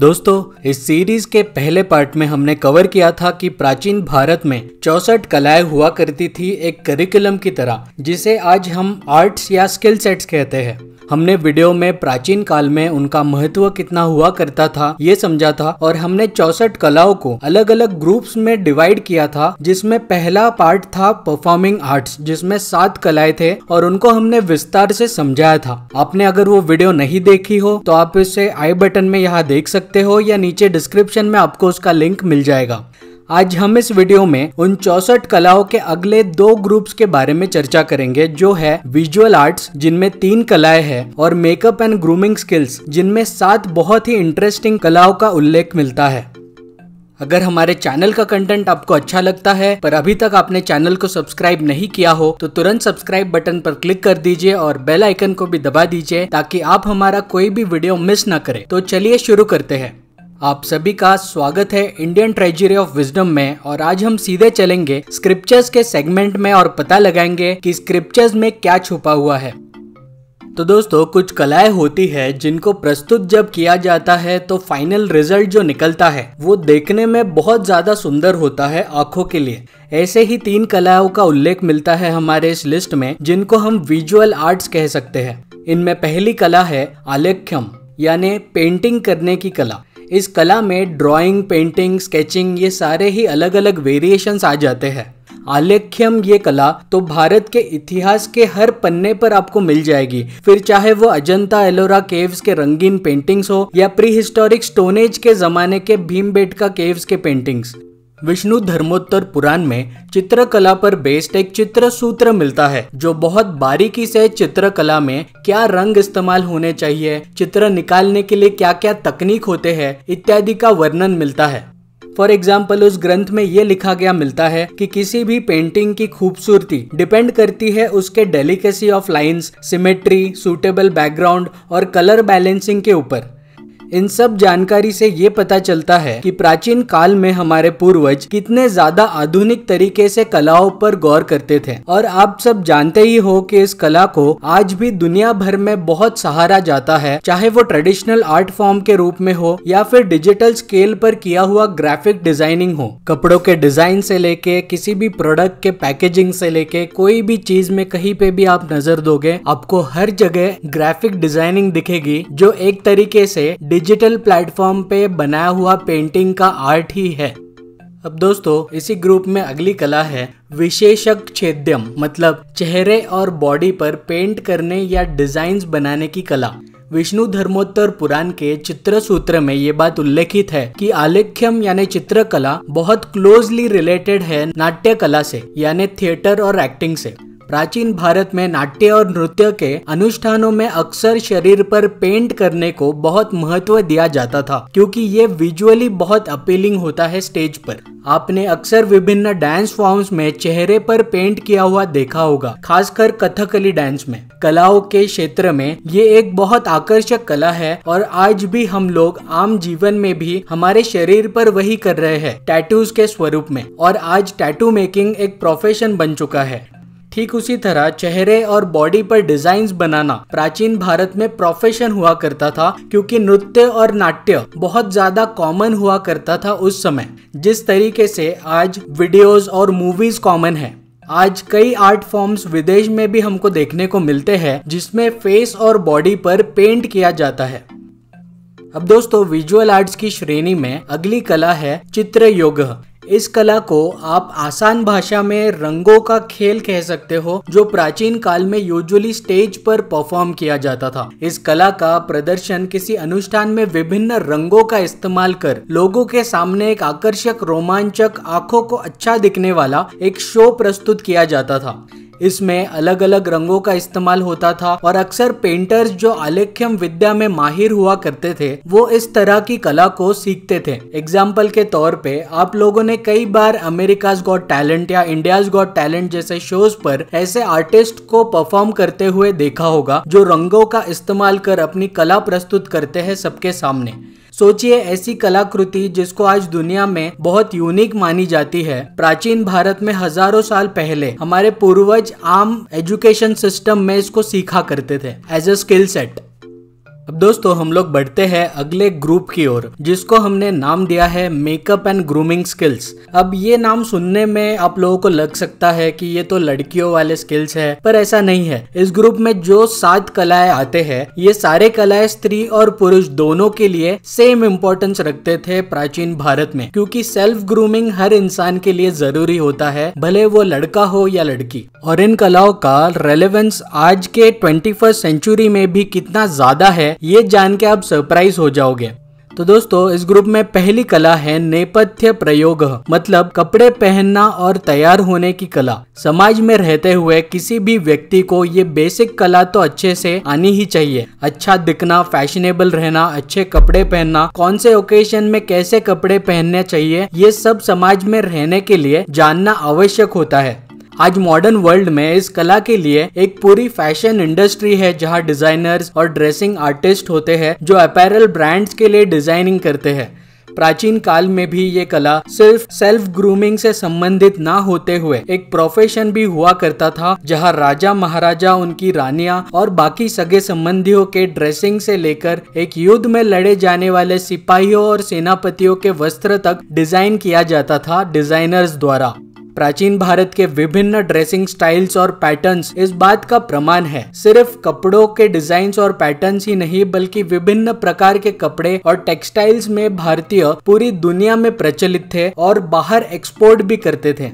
दोस्तों इस सीरीज के पहले पार्ट में हमने कवर किया था कि प्राचीन भारत में चौसठ कलाएं हुआ करती थी एक करिकुलम की तरह जिसे आज हम आर्ट्स या स्किल सेट्स कहते हैं हमने वीडियो में प्राचीन काल में उनका महत्व कितना हुआ करता था ये समझा था और हमने चौसठ कलाओं को अलग अलग ग्रुप्स में डिवाइड किया था जिसमें पहला पार्ट था परफॉर्मिंग आर्ट्स जिसमें सात कलाएं थे और उनको हमने विस्तार से समझाया था आपने अगर वो वीडियो नहीं देखी हो तो आप इसे आई बटन में यहाँ देख सकते हो या नीचे डिस्क्रिप्शन में आपको उसका लिंक मिल जाएगा आज हम इस वीडियो में उन चौसठ कलाओं के अगले दो ग्रुप्स के बारे में चर्चा करेंगे जो है विजुअल आर्ट्स जिनमें तीन कलाएं हैं और मेकअप एंड ग्रूमिंग स्किल्स जिनमें सात बहुत ही इंटरेस्टिंग कलाओं का उल्लेख मिलता है अगर हमारे चैनल का कंटेंट आपको अच्छा लगता है पर अभी तक आपने चैनल को सब्सक्राइब नहीं किया हो तो तुरंत सब्सक्राइब बटन पर क्लिक कर दीजिए और बेल आइकन को भी दबा दीजिए ताकि आप हमारा कोई भी वीडियो मिस ना करें तो चलिए शुरू करते हैं आप सभी का स्वागत है इंडियन ट्रेजरी ऑफ विजडम में और आज हम सीधे चलेंगे स्क्रिप्चर्स के सेगमेंट में और पता लगाएंगे कि स्क्रिप्चर्स में क्या छुपा हुआ है तो दोस्तों कुछ कलाएं होती है जिनको प्रस्तुत जब किया जाता है तो फाइनल रिजल्ट जो निकलता है वो देखने में बहुत ज़्यादा सुंदर होता है आंखों के लिए ऐसे ही तीन कलाओं का उल्लेख मिलता है हमारे इस लिस्ट में जिनको हम विजुअल आर्ट्स कह सकते हैं इनमें पहली कला है आलेख्यम यानी पेंटिंग करने की कला इस कला में ड्राइंग पेंटिंग स्केचिंग ये सारे ही अलग अलग वेरिएशंस आ जाते हैं आलेख्यम ये कला तो भारत के इतिहास के हर पन्ने पर आपको मिल जाएगी फिर चाहे वो अजंता एलोरा केव्स के रंगीन पेंटिंग्स हो या प्री हिस्टोरिक स्टोनेज के जमाने के भीमबेटका केव्स के पेंटिंग्स विष्णु धर्मोत्तर पुराण में चित्रकला पर बेस्ड एक चित्र सूत्र मिलता है जो बहुत बारीकी से चित्रकला में क्या रंग इस्तेमाल होने चाहिए चित्र निकालने के लिए क्या क्या तकनीक होते हैं इत्यादि का वर्णन मिलता है फॉर एग्जाम्पल उस ग्रंथ में ये लिखा गया मिलता है कि किसी भी पेंटिंग की खूबसूरती डिपेंड करती है उसके delicacy of lines symmetry suitable background और कलर बैलेंसिंग के ऊपर इन सब जानकारी से ये पता चलता है कि प्राचीन काल में हमारे पूर्वज कितने ज्यादा आधुनिक तरीके से कलाओं पर गौर करते थे और आप सब जानते ही हो कि इस कला को आज भी दुनिया भर में बहुत सहारा जाता है चाहे वो ट्रेडिशनल आर्ट फॉर्म के रूप में हो या फिर डिजिटल स्केल पर किया हुआ ग्राफिक डिजाइनिंग हो कपड़ों के डिजाइन से लेके किसी भी प्रोडक्ट के पैकेजिंग से लेके कोई भी चीज में कहीं पे भी आप नजर दोगे आपको हर जगह ग्राफिक डिजाइनिंग दिखेगी जो एक तरीके से डिजिटल प्लेटफॉर्म पे बनाया हुआ पेंटिंग का आर्ट ही है अब दोस्तों इसी ग्रुप में अगली कला है विशेषक छेद्यम मतलब चेहरे और बॉडी पर पेंट करने या डिजाइन बनाने की कला विष्णु धर्मोत्तर पुराण के चित्र सूत्र में ये बात उल्लेखित है कि आलेख्यम यानी चित्रकला बहुत क्लोजली रिलेटेड है नाट्य कला से यानी थिएटर और एक्टिंग से प्राचीन भारत में नाट्य और नृत्य के अनुष्ठानों में अक्सर शरीर पर पेंट करने को बहुत महत्व दिया जाता था क्योंकि ये विजुअली बहुत अपीलिंग होता है स्टेज पर आपने अक्सर विभिन्न डांस फॉर्म्स में चेहरे पर पेंट किया हुआ देखा होगा खासकर कथकली डांस में कलाओं के क्षेत्र में ये एक बहुत आकर्षक कला है और आज भी हम लोग आम जीवन में भी हमारे शरीर पर वही कर रहे हैं टैटूज के स्वरूप में और आज टैटू मेकिंग एक प्रोफेशन बन चुका है ठीक उसी तरह चेहरे और बॉडी पर डिजाइन बनाना प्राचीन भारत में प्रोफेशन हुआ करता था क्योंकि नृत्य और नाट्य बहुत ज्यादा कॉमन हुआ करता था उस समय जिस तरीके से आज वीडियोस और मूवीज कॉमन है आज कई आर्ट फॉर्म्स विदेश में भी हमको देखने को मिलते हैं जिसमें फेस और बॉडी पर पेंट किया जाता है अब दोस्तों विजुअल आर्ट्स की श्रेणी में अगली कला है चित्र योग इस कला को आप आसान भाषा में रंगों का खेल कह सकते हो जो प्राचीन काल में यूजुअली स्टेज पर परफॉर्म किया जाता था इस कला का प्रदर्शन किसी अनुष्ठान में विभिन्न रंगों का इस्तेमाल कर लोगों के सामने एक आकर्षक रोमांचक आंखों को अच्छा दिखने वाला एक शो प्रस्तुत किया जाता था इसमें अलग अलग रंगों का इस्तेमाल होता था और अक्सर पेंटर्स जो आलेख्यम विद्या में माहिर हुआ करते थे वो इस तरह की कला को सीखते थे एग्जाम्पल के तौर पे आप लोगों ने कई बार अमेरिकाज गॉट टैलेंट या इंडियाज गॉट टैलेंट जैसे शोज पर ऐसे आर्टिस्ट को परफॉर्म करते हुए देखा होगा जो रंगों का इस्तेमाल कर अपनी कला प्रस्तुत करते हैं सबके सामने सोचिए ऐसी कलाकृति जिसको आज दुनिया में बहुत यूनिक मानी जाती है प्राचीन भारत में हजारों साल पहले हमारे पूर्वज आम एजुकेशन सिस्टम में इसको सीखा करते थे एज अ स्किल सेट अब दोस्तों हम लोग बढ़ते हैं अगले ग्रुप की ओर जिसको हमने नाम दिया है मेकअप एंड ग्रूमिंग स्किल्स अब ये नाम सुनने में आप लोगों को लग सकता है कि ये तो लड़कियों वाले स्किल्स है पर ऐसा नहीं है इस ग्रुप में जो सात कलाएं आते हैं ये सारे कलाएं स्त्री और पुरुष दोनों के लिए सेम इम्पोर्टेंस रखते थे प्राचीन भारत में क्योंकि सेल्फ ग्रूमिंग हर इंसान के लिए जरूरी होता है भले वो लड़का हो या लड़की और इन कलाओं का रेलिवेंस आज के ट्वेंटी सेंचुरी में भी कितना ज्यादा है ये जान के आप सरप्राइज हो जाओगे तो दोस्तों इस ग्रुप में पहली कला है नेपथ्य प्रयोग मतलब कपड़े पहनना और तैयार होने की कला समाज में रहते हुए किसी भी व्यक्ति को ये बेसिक कला तो अच्छे से आनी ही चाहिए अच्छा दिखना फैशनेबल रहना अच्छे कपड़े पहनना कौन से ओकेजन में कैसे कपड़े पहनने चाहिए ये सब समाज में रहने के लिए जानना आवश्यक होता है आज मॉडर्न वर्ल्ड में इस कला के लिए एक पूरी फैशन इंडस्ट्री है जहाँ डिजाइनर्स और ड्रेसिंग आर्टिस्ट होते हैं जो अपैरल ब्रांड्स के लिए डिजाइनिंग करते हैं प्राचीन काल में भी ये कला सिर्फ सेल्फ ग्रूमिंग से संबंधित ना होते हुए एक प्रोफेशन भी हुआ करता था जहां राजा महाराजा उनकी रानियां और बाकी सगे संबंधियों के ड्रेसिंग से लेकर एक युद्ध में लड़े जाने वाले सिपाहियों और सेनापतियों के वस्त्र तक डिजाइन किया जाता था डिजाइनर्स द्वारा प्राचीन भारत के विभिन्न ड्रेसिंग स्टाइल्स और पैटर्न्स इस बात का प्रमाण है सिर्फ कपड़ों के डिजाइन और पैटर्न्स ही नहीं बल्कि विभिन्न प्रकार के कपड़े और टेक्सटाइल्स में भारतीय पूरी दुनिया में प्रचलित थे और बाहर एक्सपोर्ट भी करते थे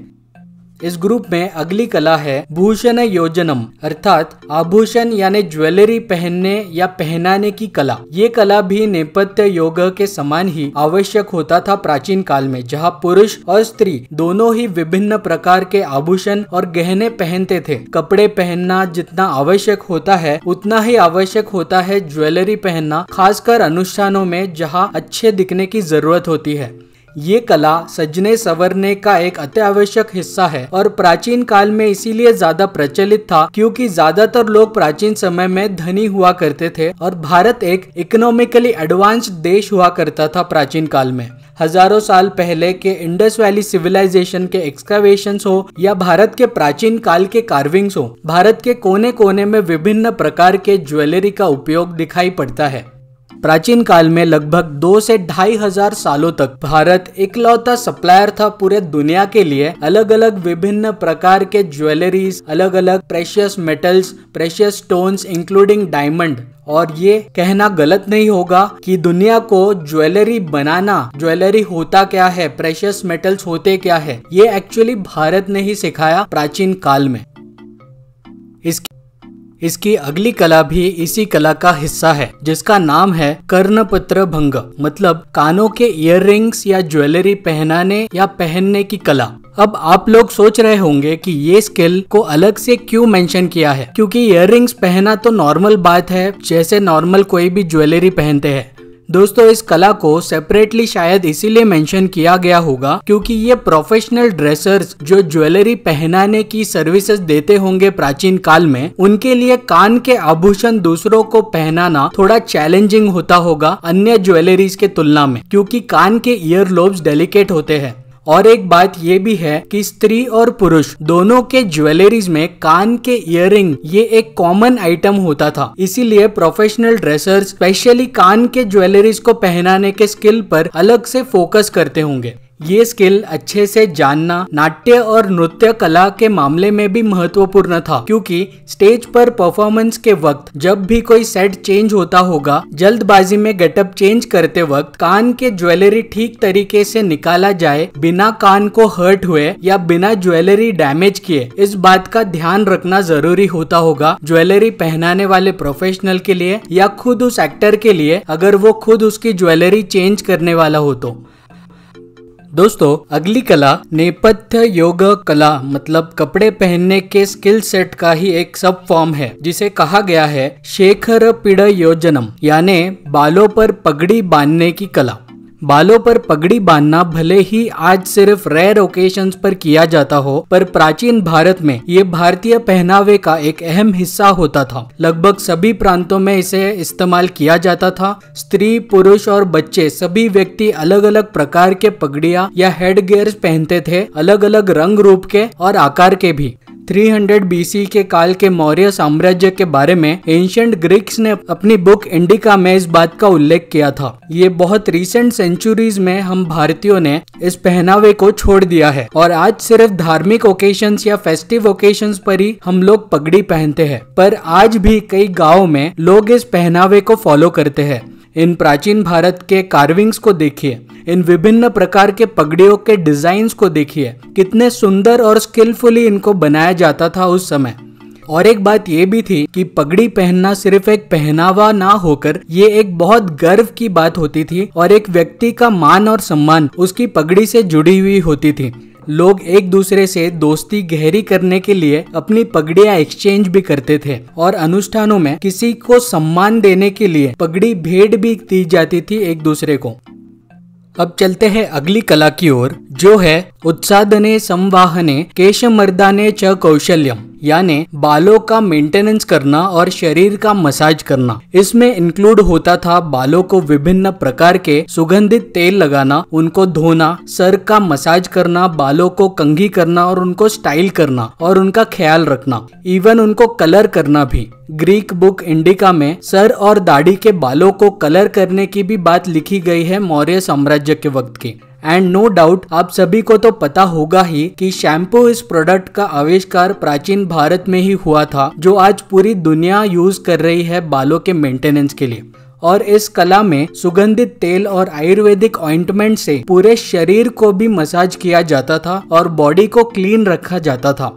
इस ग्रुप में अगली कला है भूषण योजनम अर्थात आभूषण यानी ज्वेलरी पहनने या पहनाने की कला ये कला भी नेपथ्य योग के समान ही आवश्यक होता था प्राचीन काल में जहाँ पुरुष और स्त्री दोनों ही विभिन्न प्रकार के आभूषण और गहने पहनते थे कपड़े पहनना जितना आवश्यक होता है उतना ही आवश्यक होता है ज्वेलरी पहनना खासकर अनुष्ठानों में जहाँ अच्छे दिखने की जरूरत होती है ये कला सजने सवरने का एक अत्यावश्यक हिस्सा है और प्राचीन काल में इसीलिए ज्यादा प्रचलित था क्योंकि ज्यादातर लोग प्राचीन समय में धनी हुआ करते थे और भारत एक इकोनॉमिकली एडवांस्ड देश हुआ करता था प्राचीन काल में हजारों साल पहले के इंडस वैली सिविलाइजेशन के एक्सकावेशन हो या भारत के प्राचीन काल के कार्विंग्स हो भारत के कोने कोने में विभिन्न प्रकार के ज्वेलरी का उपयोग दिखाई पड़ता है प्राचीन काल में लगभग दो से ढाई हजार सालों तक भारत इकलौता सप्लायर था पूरे दुनिया के लिए अलग अलग विभिन्न प्रकार के ज्वेलरीज अलग अलग precious metals precious stones including diamond और ये कहना गलत नहीं होगा कि दुनिया को ज्वेलरी बनाना ज्वेलरी होता क्या है प्रेशियस मेटल्स होते क्या है ये एक्चुअली भारत ने ही सिखाया प्राचीन काल में इसकी अगली कला भी इसी कला का हिस्सा है जिसका नाम है कर्णपत्र भंग मतलब कानों के इयर या ज्वेलरी पहनाने या पहनने की कला अब आप लोग सोच रहे होंगे कि ये स्किल को अलग से क्यों मेंशन किया है क्योंकि इयर पहनना तो नॉर्मल बात है जैसे नॉर्मल कोई भी ज्वेलरी पहनते हैं दोस्तों इस कला को सेपरेटली शायद इसीलिए मेंशन किया गया होगा क्योंकि ये प्रोफेशनल ड्रेसर्स जो ज्वेलरी पहनाने की सर्विसेज देते होंगे प्राचीन काल में उनके लिए कान के आभूषण दूसरों को पहनाना थोड़ा चैलेंजिंग होता होगा अन्य ज्वेलरीज के तुलना में क्योंकि कान के ईयर लोब्स डेलिकेट होते हैं और एक बात ये भी है कि स्त्री और पुरुष दोनों के ज्वेलरीज में कान के इयर ये एक कॉमन आइटम होता था इसीलिए प्रोफेशनल ड्रेसर्स स्पेशली कान के ज्वेलरीज को पहनाने के स्किल पर अलग से फोकस करते होंगे ये स्किल अच्छे से जानना नाट्य और नृत्य कला के मामले में भी महत्वपूर्ण था क्योंकि स्टेज पर परफॉर्मेंस के वक्त जब भी कोई सेट चेंज होता होगा जल्दबाजी में गेटअप चेंज करते वक्त कान के ज्वेलरी ठीक तरीके से निकाला जाए बिना कान को हर्ट हुए या बिना ज्वेलरी डैमेज किए इस बात का ध्यान रखना जरूरी होता होगा ज्वेलरी पहनाने वाले प्रोफेशनल के लिए या खुद उस एक्टर के लिए अगर वो खुद उसकी ज्वेलरी चेंज करने वाला हो तो दोस्तों अगली कला नेपथ्य योग कला मतलब कपड़े पहनने के स्किल सेट का ही एक सब फॉर्म है जिसे कहा गया है शेखर पीड़ योजनम यानी बालों पर पगड़ी बांधने की कला बालों पर पगड़ी बांधना भले ही आज सिर्फ रेयर ओकेशन पर किया जाता हो पर प्राचीन भारत में ये भारतीय पहनावे का एक अहम हिस्सा होता था लगभग सभी प्रांतों में इसे इस्तेमाल किया जाता था स्त्री पुरुष और बच्चे सभी व्यक्ति अलग अलग प्रकार के पगड़िया या हेड गेयर पहनते थे अलग अलग रंग रूप के और आकार के भी 300 बीसी के काल के मौर्य साम्राज्य के बारे में एंशियंट ग्रीक्स ने अपनी बुक इंडिका में इस बात का उल्लेख किया था ये बहुत रिसेंट सेंचुरीज में हम भारतीयों ने इस पहनावे को छोड़ दिया है और आज सिर्फ धार्मिक ओकेशन या फेस्टिव ओकेशन पर ही हम लोग पगड़ी पहनते हैं पर आज भी कई गाँव में लोग इस पहनावे को फॉलो करते हैं इन प्राचीन भारत के कार्विंग्स को देखिए इन विभिन्न प्रकार के पगड़ियों के डिजाइन को देखिए कितने सुंदर और स्किलफुली इनको बनाया जाता था उस समय और एक बात ये भी थी कि पगड़ी पहनना सिर्फ एक पहनावा ना होकर ये एक बहुत गर्व की बात होती थी और एक व्यक्ति का मान और सम्मान उसकी पगड़ी से जुड़ी हुई होती थी लोग एक दूसरे से दोस्ती गहरी करने के लिए अपनी पगड़ियां एक्सचेंज भी करते थे और अनुष्ठानों में किसी को सम्मान देने के लिए पगड़ी भेंट भी दी जाती थी एक दूसरे को अब चलते हैं अगली कला की ओर जो है उत्साहने संवाहने केश मर्दाने च कौशल्यम यानी बालों का मेंटेनेंस करना और शरीर का मसाज करना इसमें इंक्लूड होता था बालों को विभिन्न प्रकार के सुगंधित तेल लगाना उनको धोना सर का मसाज करना बालों को कंघी करना और उनको स्टाइल करना और उनका ख्याल रखना इवन उनको कलर करना भी ग्रीक बुक इंडिका में सर और दाढ़ी के बालों को कलर करने की भी बात लिखी गई है मौर्य साम्राज्य के वक्त की एंड नो डाउट आप सभी को तो पता होगा ही कि शैम्पू इस प्रोडक्ट का आविष्कार प्राचीन भारत में ही हुआ था जो आज पूरी दुनिया यूज कर रही है बालों के मेंटेनेंस के लिए और इस कला में सुगंधित तेल और आयुर्वेदिक ऑइंटमेंट से पूरे शरीर को भी मसाज किया जाता था और बॉडी को क्लीन रखा जाता था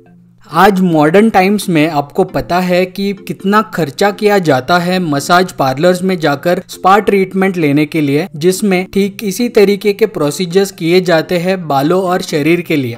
आज मॉडर्न टाइम्स में आपको पता है कि कितना खर्चा किया जाता है मसाज पार्लर्स में जाकर स्पा ट्रीटमेंट लेने के लिए जिसमें ठीक इसी तरीके के प्रोसीजर्स किए जाते हैं बालों और शरीर के लिए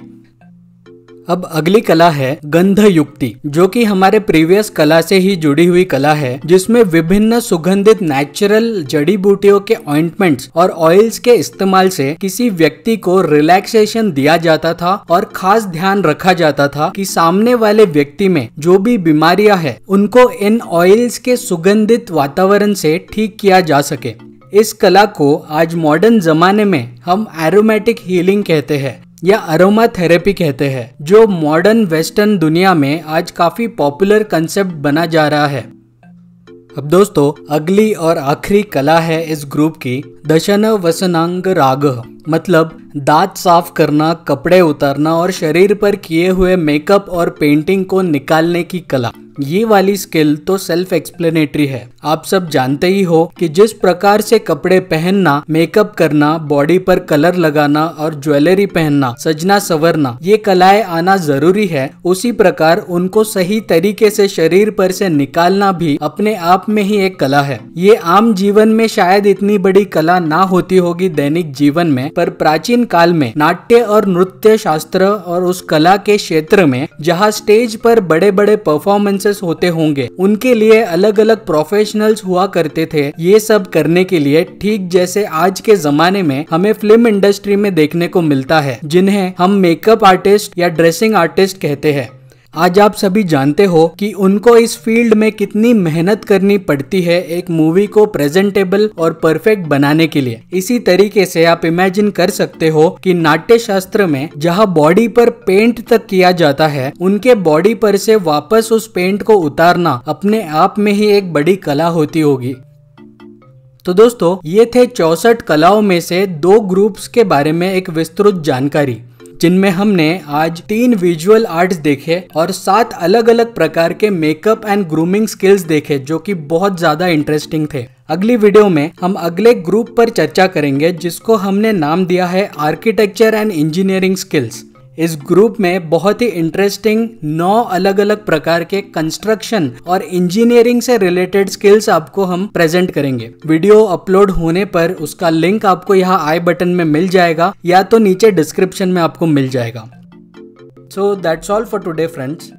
अब अगली कला है गंध युक्ति जो कि हमारे प्रीवियस कला से ही जुड़ी हुई कला है जिसमें विभिन्न सुगंधित नेचुरल जड़ी बूटियों के ऑइंटमेंट्स और ऑयल्स के इस्तेमाल से किसी व्यक्ति को रिलैक्सेशन दिया जाता था और खास ध्यान रखा जाता था कि सामने वाले व्यक्ति में जो भी बीमारियां है उनको इन ऑयल्स के सुगंधित वातावरण से ठीक किया जा सके इस कला को आज मॉडर्न जमाने में हम एरोमेटिक हीलिंग कहते हैं या अरोमा थेरेपी कहते हैं जो मॉडर्न वेस्टर्न दुनिया में आज काफी पॉपुलर कंसेप्ट बना जा रहा है अब दोस्तों अगली और आखिरी कला है इस ग्रुप की दशन वसनांग राग मतलब दांत साफ करना कपड़े उतारना और शरीर पर किए हुए मेकअप और पेंटिंग को निकालने की कला ये वाली स्किल तो सेल्फ एक्सप्लेनेटरी है आप सब जानते ही हो कि जिस प्रकार से कपड़े पहनना मेकअप करना बॉडी पर कलर लगाना और ज्वेलरी पहनना सजना सवरना ये कलाएं आना जरूरी है उसी प्रकार उनको सही तरीके से शरीर पर से निकालना भी अपने आप में ही एक कला है ये आम जीवन में शायद इतनी बड़ी कला ना होती होगी दैनिक जीवन में पर प्राचीन काल में नाट्य और नृत्य शास्त्र और उस कला के क्षेत्र में जहाँ स्टेज पर बड़े बड़े परफॉर्मेंस कोर्सेस होते होंगे उनके लिए अलग अलग प्रोफेशनल्स हुआ करते थे ये सब करने के लिए ठीक जैसे आज के जमाने में हमें फिल्म इंडस्ट्री में देखने को मिलता है जिन्हें हम मेकअप आर्टिस्ट या ड्रेसिंग आर्टिस्ट कहते हैं आज आप सभी जानते हो कि उनको इस फील्ड में कितनी मेहनत करनी पड़ती है एक मूवी को प्रेजेंटेबल और परफेक्ट बनाने के लिए इसी तरीके से आप इमेजिन कर सकते हो कि नाट्य शास्त्र में जहाँ बॉडी पर पेंट तक किया जाता है उनके बॉडी पर से वापस उस पेंट को उतारना अपने आप में ही एक बड़ी कला होती होगी तो दोस्तों ये थे चौसठ कलाओं में से दो ग्रुप्स के बारे में एक विस्तृत जानकारी जिनमें हमने आज तीन विजुअल आर्ट्स देखे और सात अलग अलग प्रकार के मेकअप एंड ग्रूमिंग स्किल्स देखे जो कि बहुत ज्यादा इंटरेस्टिंग थे अगली वीडियो में हम अगले ग्रुप पर चर्चा करेंगे जिसको हमने नाम दिया है आर्किटेक्चर एंड इंजीनियरिंग स्किल्स इस ग्रुप में बहुत ही इंटरेस्टिंग नौ अलग अलग प्रकार के कंस्ट्रक्शन और इंजीनियरिंग से रिलेटेड स्किल्स आपको हम प्रेजेंट करेंगे वीडियो अपलोड होने पर उसका लिंक आपको यहाँ आई बटन में मिल जाएगा या तो नीचे डिस्क्रिप्शन में आपको मिल जाएगा so that's all for today friends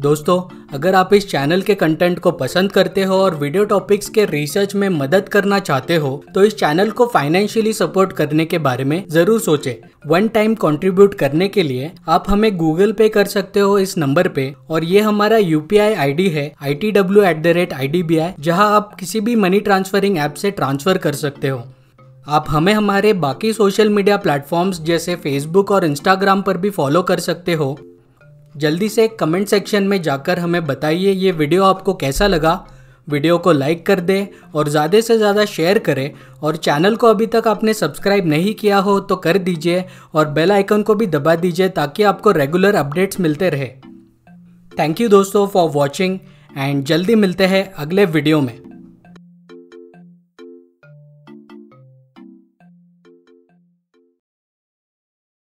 दोस्तों अगर आप इस चैनल के कंटेंट को पसंद करते हो और वीडियो टॉपिक्स के रिसर्च में मदद करना चाहते हो तो इस चैनल को फाइनेंशियली सपोर्ट करने के बारे में जरूर सोचें। वन टाइम कंट्रीब्यूट करने के लिए आप हमें गूगल पे कर सकते हो इस नंबर पे और ये हमारा यू पी आई है I T W at the rate I D B I जहाँ आप किसी भी मनी ट्रांसफरिंग ऐप से ट्रांसफर कर सकते हो आप हमें हमारे बाकी सोशल मीडिया प्लेटफॉर्म्स जैसे फेसबुक और इंस्टाग्राम पर भी फॉलो कर सकते हो जल्दी से कमेंट सेक्शन में जाकर हमें बताइए ये वीडियो आपको कैसा लगा वीडियो को लाइक कर दें और ज़्यादा से ज़्यादा शेयर करें और चैनल को अभी तक आपने सब्सक्राइब नहीं किया हो तो कर दीजिए और बेल आइकन को भी दबा दीजिए ताकि आपको रेगुलर अपडेट्स मिलते रहे थैंक यू दोस्तों फॉर वॉचिंग एंड जल्दी मिलते हैं अगले वीडियो में